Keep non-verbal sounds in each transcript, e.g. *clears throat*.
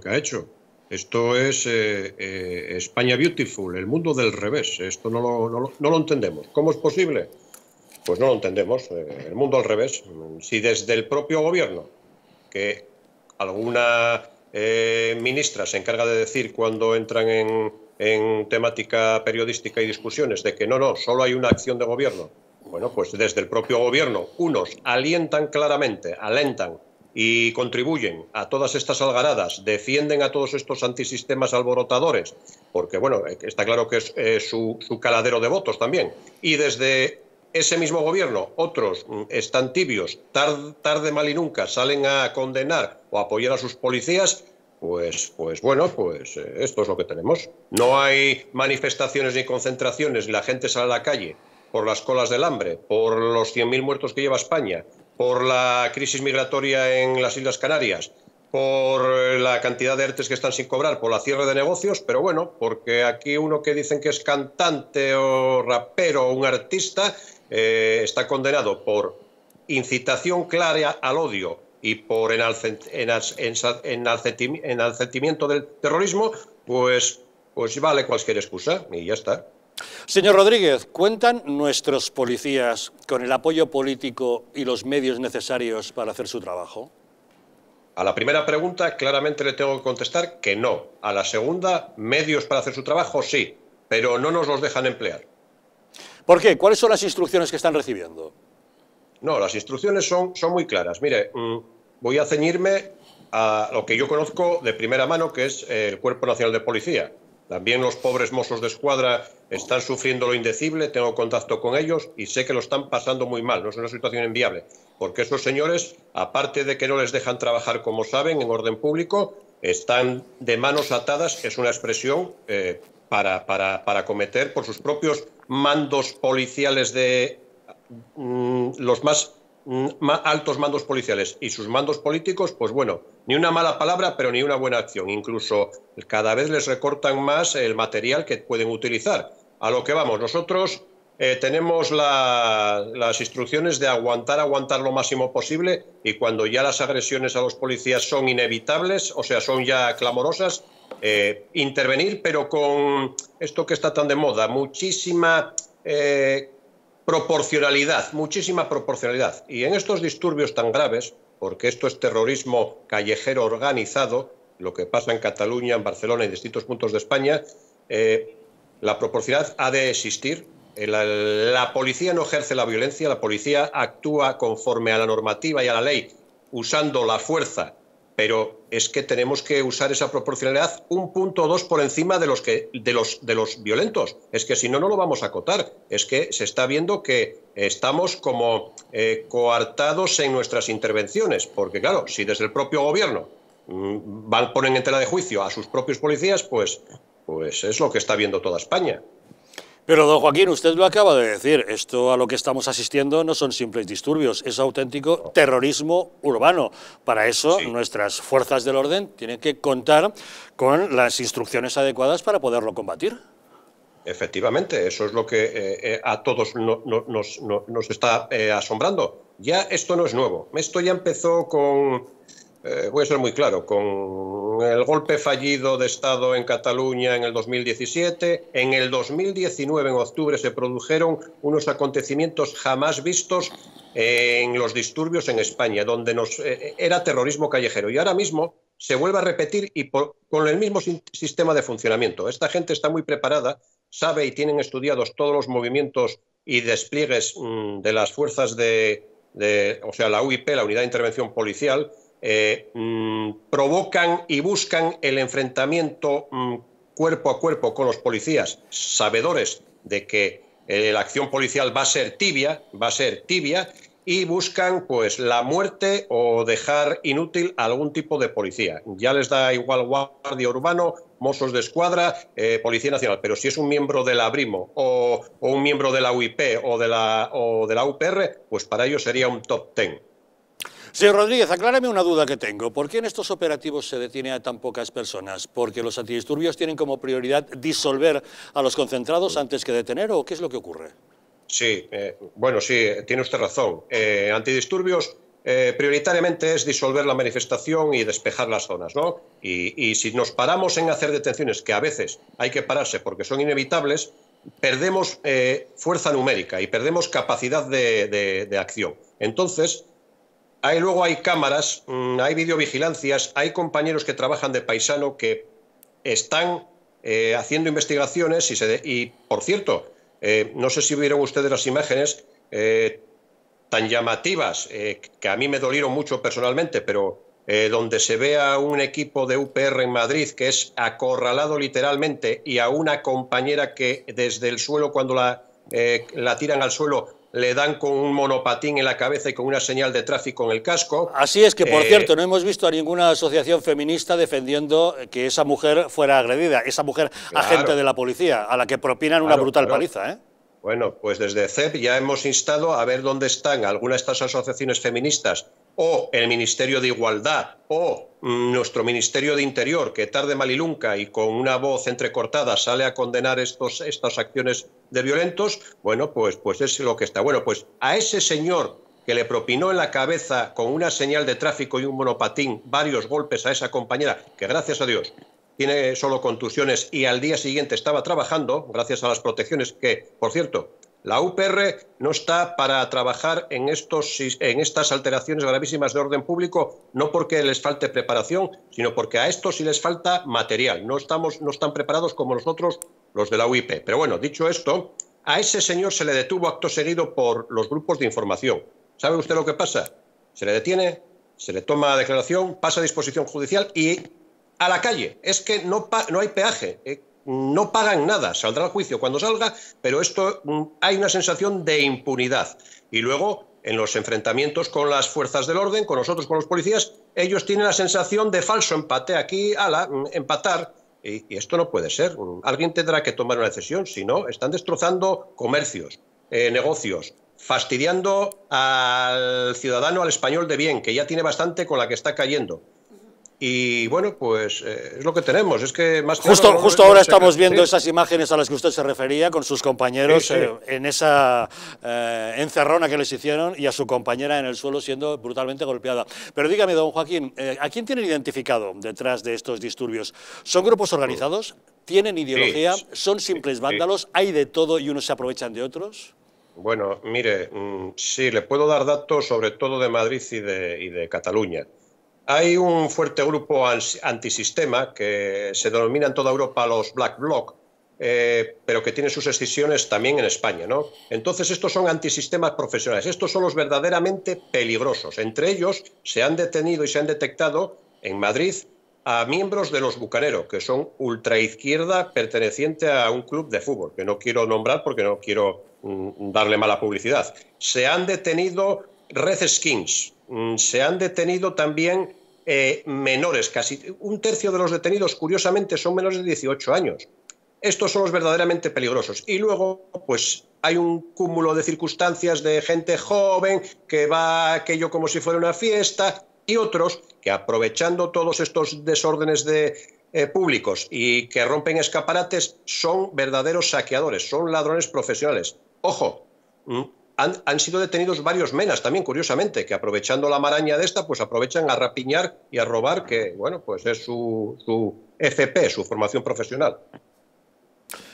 que ha hecho. Esto es eh, eh, España Beautiful, el mundo del revés. Esto no lo, entendemos. ¿Cómo es posible? Pues no lo entendemos. Eh, el mundo al revés. Si desde el propio gobierno, que alguna ministra se encarga de decir cuando entran en, en temática periodística y discusiones de que no, no, solo hay una acción de gobierno. Bueno, pues desde el propio gobierno, unos alientan claramente, alentan y contribuyen a todas estas algaradas, defienden a todos estos antisistemas alborotadores, porque bueno, está claro que es eh, su, caladero de votos también. Y desde ese mismo gobierno, otros mm, están tibios, tarde, mal y nunca salen a condenar o apoyar a sus policías, pues, pues bueno, pues eh, esto es lo que tenemos. No hay manifestaciones ni concentraciones, la gente sale a la calle por las colas del hambre, por los 100.000 muertos que lleva España, por la crisis migratoria en las Islas Canarias, por eh, la cantidad de artes que están sin cobrar, por la cierre de negocios, pero bueno, porque aquí uno que dicen que es cantante o rapero o un artista eh, está condenado por incitación clara al odio y por enalcetimiento del terrorismo, pues, pues vale cualquier excusa y ya está. Señor Rodríguez, ¿cuentan nuestros policías con el apoyo político y los medios necesarios para hacer su trabajo? A la primera pregunta claramente le tengo que contestar que no. A la segunda, medios para hacer su trabajo sí, pero no nos los dejan emplear. ¿Por qué? ¿Cuáles son las instrucciones que están recibiendo? No, las instrucciones son, muy claras. Mire, mm, voy a ceñirme a lo que yo conozco de primera mano, que es el Cuerpo Nacional de Policía. También los pobres mozos de escuadra están sufriendo lo indecible, tengo contacto con ellos y sé que lo están pasando muy mal, no es una situación enviable, porque esos señores, aparte de que no les dejan trabajar como saben en orden público, están de manos atadas, es una expresión eh, para, para, cometer por sus propios mandos policiales de mm, los más Mm, altos mandos policiales y sus mandos políticos, pues bueno, ni una mala palabra, pero ni una buena acción. Incluso cada vez les recortan más el material que pueden utilizar. A lo que vamos, nosotros eh, tenemos las instrucciones de aguantar, aguantar lo máximo posible y cuando ya las agresiones a los policías son inevitables, o sea, son ya clamorosas, eh, intervenir, pero con esto que está tan de moda, muchísima... Eh, proporcionalidad, muchísima proporcionalidad. Y en estos disturbios tan graves, porque esto es terrorismo callejero organizado, lo que pasa en Cataluña, en Barcelona y en distintos puntos de España, eh, la proporcionalidad ha de existir. Eh, la policía no ejerce la violencia, la policía actúa conforme a la normativa y a la ley, usando la fuerza pero es que tenemos que usar esa proporcionalidad un punto o dos por encima de los, que, de los, de los violentos. Es que si no, no lo vamos a acotar. Es que se está viendo que estamos como eh, coartados en nuestras intervenciones, porque claro, si desde el propio gobierno mm, van, ponen en tela de juicio a sus propios policías, pues, pues es lo que está viendo toda España. Pero, don Joaquín, usted lo acaba de decir, esto a lo que estamos asistiendo no son simples disturbios, es auténtico terrorismo urbano. Para eso, nuestras fuerzas del orden tienen que contar con las instrucciones adecuadas para poderlo combatir. Efectivamente, eso es lo que eh, eh, a todos nos, está eh, asombrando. Ya esto no es nuevo, esto ya empezó con eh, voy a ser muy claro, con el golpe fallido de Estado en Cataluña en el 2017, en el 2019, en octubre, se produjeron unos acontecimientos jamás vistos en los disturbios en España, donde nos, eh, eh, era terrorismo callejero. Y ahora mismo se vuelve a repetir y con el mismo sistema de funcionamiento. Esta gente está muy preparada, sabe y tienen estudiados todos los movimientos y despliegues mm, de las fuerzas de, de, o sea, la UIP, la Unidad de Intervención Policial, eh, mm, provocan y buscan el enfrentamiento mm, cuerpo a cuerpo con los policías, sabedores de que eh, la acción policial va a ser tibia, va a ser tibia, y buscan pues la muerte o dejar inútil a algún tipo de policía. Ya les da igual guardia urbano, mozos de escuadra, eh, policía nacional, pero si es un miembro de la Brimo o, un miembro de la UIP o de la, o de la UPR, pues para ellos sería un top ten. Señor Rodríguez, aclárame una duda que tengo. ¿Por qué en estos operativos se detiene a tan pocas personas? ¿Porque los antidisturbios tienen como prioridad disolver a los concentrados antes que detener o qué es lo que ocurre? Sí, eh, bueno, sí, tiene usted razón. Eh, antidisturbios eh, prioritariamente es disolver la manifestación y despejar las zonas, ¿no? Y, si nos paramos en hacer detenciones, que a veces hay que pararse porque son inevitables, perdemos fuerza numérica y perdemos capacidad de acción. Entonces, luego hay cámaras, mm, hay videovigilancias, hay compañeros que trabajan de paisano que están eh, haciendo investigaciones y, se y por cierto, eh, no sé si vieron ustedes las imágenes eh, tan llamativas, que a mí me dolieron mucho personalmente, pero donde se ve a un equipo de UPR en Madrid que es acorralado literalmente y a una compañera que desde el suelo, cuando la tiran al suelo, le dan con un monopatín en la cabeza y con una señal de tráfico en el casco. Así es que, por eh, cierto, no hemos visto a ninguna asociación feminista defendiendo que esa mujer fuera agredida, esa mujer agente de la policía, a la que propinan una brutal paliza. ¿eh? Bueno, pues desde CEP ya hemos instado a ver dónde están algunas de estas asociaciones feministas o el Ministerio de Igualdad o mm, nuestro Ministerio de Interior, que tarde malilunca y y con una voz entrecortada sale a condenar estos, estas acciones de violentos, bueno, pues, pues es lo que está. Bueno, pues a ese señor que le propinó en la cabeza con una señal de tráfico y un monopatín varios golpes a esa compañera, que gracias a Dios tiene solo contusiones y al día siguiente estaba trabajando, gracias a las protecciones que, por cierto, la UPR no está para trabajar en, estos, en estas alteraciones gravísimas de orden público, no porque les falte preparación, sino porque a estos sí les falta material. No, estamos, no están preparados como nosotros los de la UIP. Pero bueno, dicho esto, a ese señor se le detuvo acto seguido por los grupos de información. ¿Sabe usted lo que pasa? Se le detiene, se le toma declaración, pasa a disposición judicial y a la calle. Es que no, no hay peaje. Eh, no pagan nada, saldrá al juicio cuando salga, pero esto mm, hay una sensación de impunidad. Y luego, en los enfrentamientos con las fuerzas del orden, con nosotros, con los policías, ellos tienen la sensación de falso empate aquí, ala, mm, empatar. Y, esto no puede ser. Mm, alguien tendrá que tomar una decisión, si no, están destrozando comercios, eh, negocios, fastidiando al ciudadano, al español de bien, que ya tiene bastante con la que está cayendo. Y bueno, pues eh, es lo que tenemos. Es que más justo, justo ahora estamos viendo esas imágenes a las que usted se refería con sus compañeros eh, en esa eh, encerrona que les hicieron y a su compañera en el suelo siendo brutalmente golpeada. Pero dígame, don Joaquín, ¿a quién tienen identificado detrás de estos disturbios? ¿Son grupos pues, organizados? ¿Tienen ideología? ¿Son simples vándalos? ¿Hay de todo y unos se aprovechan de otros? Bueno, mire, mm, sí, le puedo dar datos sobre todo de Madrid y de, y de Cataluña. Hay un fuerte grupo antisistema que se denomina en toda Europa los Black Bloc, eh, pero que tiene sus excisiones también en España. ¿no? Entonces, estos son antisistemas profesionales, estos son los verdaderamente peligrosos. Entre ellos se han detenido y se han detectado en Madrid a miembros de los Bucaneros, que son ultraizquierda perteneciente a un club de fútbol, que no quiero nombrar porque no quiero mm, darle mala publicidad. Se han detenido skins mm, Se han detenido también eh, menores, casi un tercio de los detenidos, curiosamente, son menores de 18 años. Estos son los verdaderamente peligrosos. Y luego, pues hay un cúmulo de circunstancias de gente joven que va a aquello como si fuera una fiesta y otros que aprovechando todos estos desórdenes de, eh, públicos y que rompen escaparates son verdaderos saqueadores, son ladrones profesionales. Ojo, mm, han, han, sido detenidos varios menas también, curiosamente, que aprovechando la maraña de esta, pues aprovechan a rapiñar y a robar, que bueno, pues es su, FP, su formación profesional.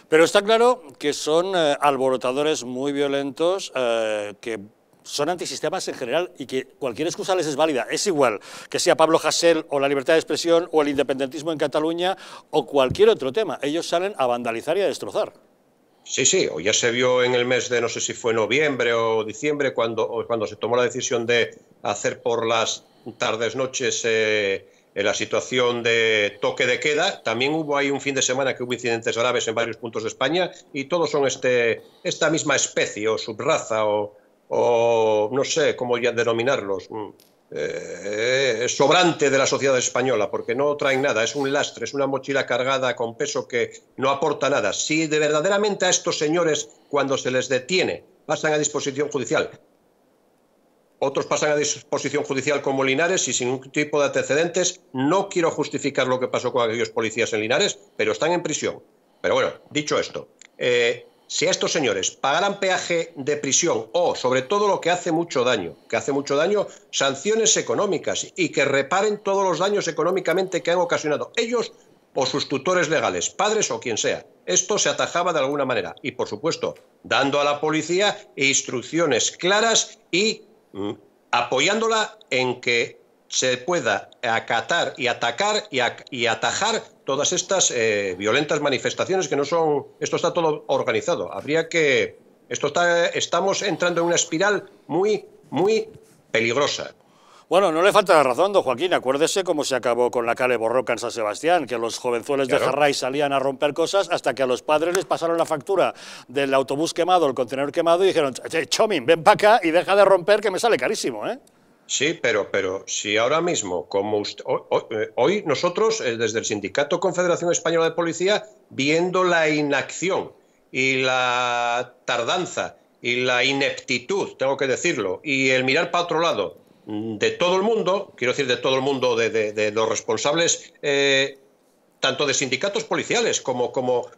Pero está claro que son eh, alborotadores muy violentos, eh, que son antisistemas en general y que cualquier excusa les es válida. Es igual que sea Pablo Hassel, o la libertad de expresión o el independentismo en Cataluña o cualquier otro tema. Ellos salen a vandalizar y a destrozar. Sí, sí, o ya se vio en el mes de, no sé si fue noviembre o diciembre, cuando, cuando se tomó la decisión de hacer por las tardes, noches eh, eh, la situación de toque de queda. También hubo ahí un fin de semana que hubo incidentes graves en varios puntos de España y todos son este, esta misma especie o subraza o, o no sé cómo ya denominarlos. Eh, sobrante de la sociedad española, porque no traen nada, es un lastre, es una mochila cargada con peso que no aporta nada. Si de verdaderamente a estos señores, cuando se les detiene, pasan a disposición judicial, otros pasan a disposición judicial como Linares y sin ningún tipo de antecedentes, no quiero justificar lo que pasó con aquellos policías en Linares, pero están en prisión. Pero bueno, dicho esto, eh, si a estos señores pagaran peaje de prisión o, sobre todo, lo que hace mucho daño, que hace mucho daño, sanciones económicas y que reparen todos los daños económicamente que han ocasionado ellos o sus tutores legales, padres o quien sea. Esto se atajaba de alguna manera y, por supuesto, dando a la policía instrucciones claras y mm, apoyándola en que se pueda acatar y atacar y, atajar todas estas eh, violentas manifestaciones que no son... Esto está todo organizado. Habría que... Esto está, estamos entrando en una espiral muy, muy peligrosa. Bueno, no le falta la razón, don Joaquín. Acuérdese cómo se acabó con la calle Borroca en San Sebastián, que los jovenzueles de Jarray salían a romper cosas hasta que a los padres les pasaron la factura del autobús quemado, el contenedor quemado, y dijeron, Chomin, ven para acá y deja de romper que me sale carísimo, ¿eh? Sí, pero, pero si ahora mismo, como eh, hoy, nosotros, eh, desde el Sindicato Confederación Española de Policía, viendo la inacción y la tardanza y la ineptitud, tengo que decirlo, y el mirar para otro lado mm, de todo el mundo, quiero decir de todo el mundo, de, los responsables, eh, tanto de sindicatos policiales como, como,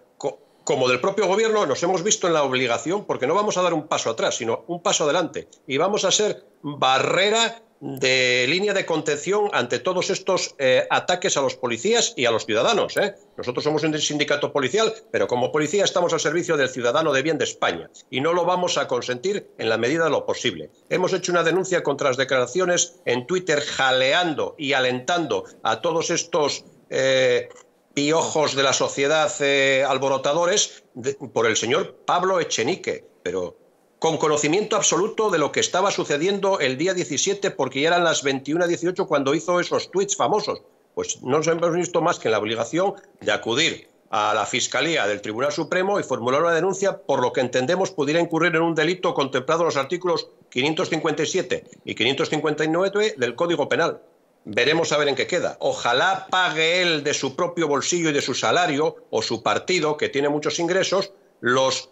como del propio gobierno, nos hemos visto en la obligación, porque no vamos a dar un paso atrás, sino un paso adelante, y vamos a ser barrera de línea de contención ante todos estos eh, ataques a los policías y a los ciudadanos. ¿eh? Nosotros somos un sindicato policial, pero como policía estamos al servicio del ciudadano de bien de España y no lo vamos a consentir en la medida de lo posible. Hemos hecho una denuncia contra las declaraciones en Twitter jaleando y alentando a todos estos eh, piojos de la sociedad eh, alborotadores por el señor Pablo Echenique, pero con conocimiento absoluto de lo que estaba sucediendo el día 17, porque ya eran las 21.18 cuando hizo esos tweets famosos. Pues no nos hemos visto más que en la obligación de acudir a la Fiscalía del Tribunal Supremo y formular una denuncia por lo que entendemos pudiera incurrir en un delito contemplado en los artículos 557 y 559 del Código Penal. Veremos a ver en qué queda. Ojalá pague él de su propio bolsillo y de su salario o su partido, que tiene muchos ingresos, los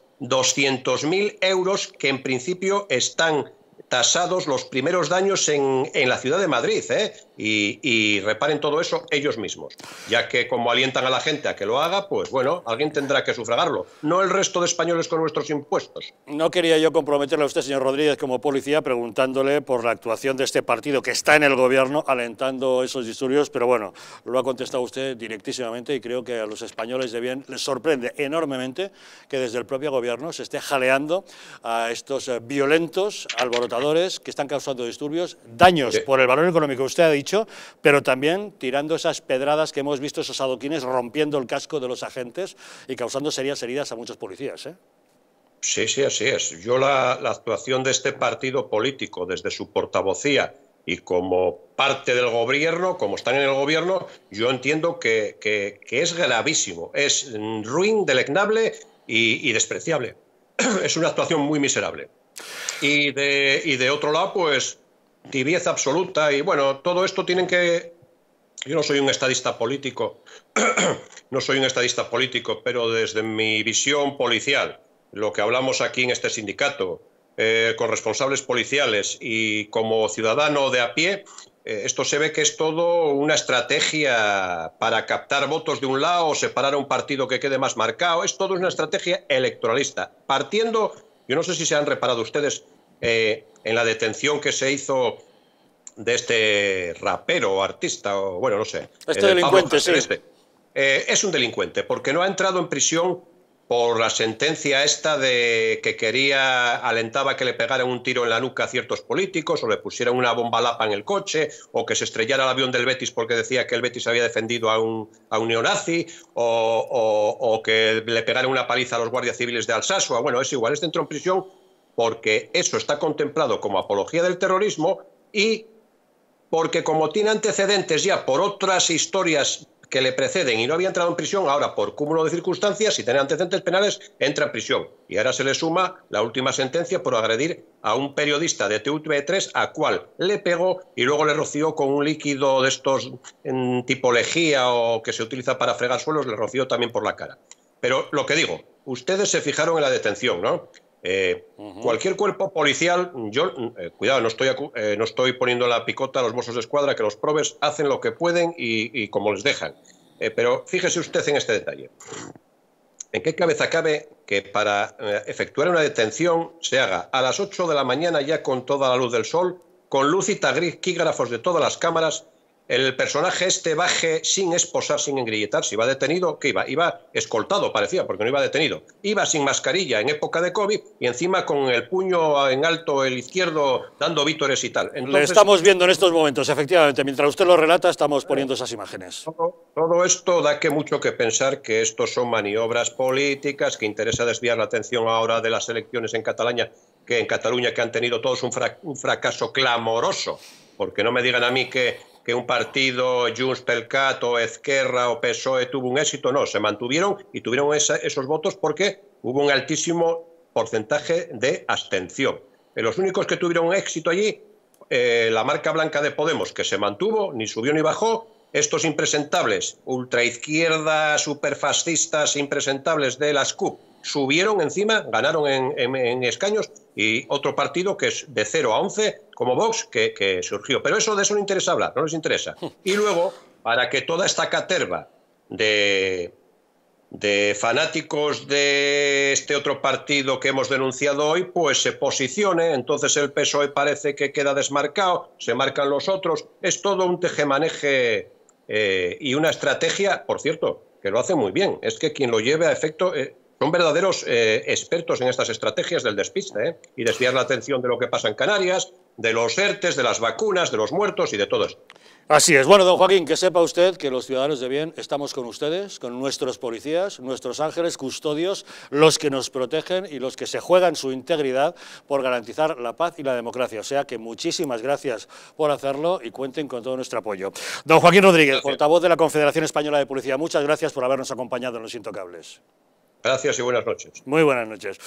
mil euros que en principio están tasados los primeros daños en, en la ciudad de Madrid. ¿eh? y, reparen todo eso ellos mismos, ya que como alientan a la gente a que lo haga, pues bueno, alguien tendrá que sufragarlo, no el resto de españoles con nuestros impuestos. No quería yo comprometerle a usted, señor Rodríguez, como policía, preguntándole por la actuación de este partido que está en el gobierno alentando esos disturbios, pero bueno, lo ha contestado usted directísimamente y creo que a los españoles de bien les sorprende enormemente que desde el propio gobierno se esté jaleando a estos violentos alborotadores que están causando disturbios, daños por el valor económico. Usted ha dicho pero también tirando esas pedradas que hemos visto, esos adoquines rompiendo el casco de los agentes y causando serias heridas a muchos policías. ¿eh? Sí, sí, así es. Yo la, actuación de este partido político desde su portavocía y como parte del gobierno, como están en el gobierno, yo entiendo que, es gravísimo, es ruin, delegnable y, despreciable. *clears throat* es una actuación muy miserable. y de otro lado, pues tibieza absoluta y bueno, todo esto tienen que... Yo no soy un estadista político, *clears throat* no soy un estadista político, pero desde mi visión policial, lo que hablamos aquí en este sindicato, eh, con responsables policiales y como ciudadano de a pie, eh, esto se ve que es todo una estrategia para captar votos de un lado o separar a un partido que quede más marcado. Es todo una estrategia electoralista. Partiendo, yo no sé si se han reparado ustedes, eh, en la detención que se hizo de este rapero o artista, o bueno, no sé. Este delincuente, sí. Eh, es un delincuente, porque no ha entrado en prisión por la sentencia esta de que quería, alentaba que le pegaran un tiro en la nuca a ciertos políticos, o le pusieran una bomba lapa en el coche, o que se estrellara el avión del Betis porque decía que el Betis había defendido a un, a un neonazi, o, que le pegaran una paliza a los guardias civiles de Alsasua. Bueno, es igual, este entró en prisión porque eso está contemplado como apología del terrorismo y porque como tiene antecedentes ya por otras historias que le preceden y no había entrado en prisión, ahora por cúmulo de circunstancias, y tiene antecedentes penales, entra en prisión. Y ahora se le suma la última sentencia por agredir a un periodista de TV3 a cual le pegó y luego le roció con un líquido de estos en tipo lejía o que se utiliza para fregar suelos, le roció también por la cara. Pero lo que digo, ustedes se fijaron en la detención, ¿no? Eh, cualquier cuerpo policial, yo, eh, cuidado, no estoy, eh, no estoy poniendo la picota a los mozos de escuadra, que los probes hacen lo que pueden y, como les dejan. pero fíjese usted en este detalle. ¿En qué cabeza cabe que para efectuar una detención se haga a las 8 de la mañana ya con toda la luz del sol, con luz y quígrafos de todas las cámaras el personaje este baje sin esposar, sin si Iba detenido, ¿qué iba? Iba escoltado, parecía, porque no iba detenido. Iba sin mascarilla en época de COVID y encima con el puño en alto, el izquierdo, dando vítores y tal. lo estamos viendo en estos momentos, efectivamente. Mientras usted lo relata, estamos poniendo esas imágenes. Todo, esto da que mucho que pensar que esto son maniobras políticas, que interesa desviar la atención ahora de las elecciones en Cataluña, que en Cataluña que han tenido todos un fracaso clamoroso porque no me digan a mí que que un partido Junts pel o o PSOE tuvo un éxito, no, se mantuvieron y tuvieron esos votos porque hubo un altísimo porcentaje de abstención. Eh, los únicos que tuvieron éxito allí, eh, la marca blanca de Podemos, que se mantuvo, ni subió ni bajó, estos impresentables, ultraizquierda... superfascistas impresentables de las CUP, subieron encima, ganaron en escaños y otro partido que es de 0 a 11, como Vox, que, surgió. Pero eso de eso no interesa hablar, no les interesa. Y luego, para que toda esta caterva de, de fanáticos de este otro partido que hemos denunciado hoy, pues se posicione, entonces el PSOE parece que queda desmarcado, se marcan los otros, es todo un tejemaneje eh, y una estrategia, por cierto, que lo hace muy bien, es que quien lo lleve a efecto eh, son verdaderos eh, expertos en estas estrategias del despiste ¿eh? y desviar la atención de lo que pasa en Canarias, de los ERTES, de las vacunas, de los muertos y de todo eso. Así es. Bueno, don Joaquín, que sepa usted que los ciudadanos de bien estamos con ustedes, con nuestros policías, nuestros ángeles custodios, los que nos protegen y los que se juegan su integridad por garantizar la paz y la democracia. O sea que muchísimas gracias por hacerlo y cuenten con todo nuestro apoyo. Don Joaquín Rodríguez, portavoz de la Confederación Española de Policía, muchas gracias por habernos acompañado en Los Intocables. Gracias y buenas noches. Muy buenas noches.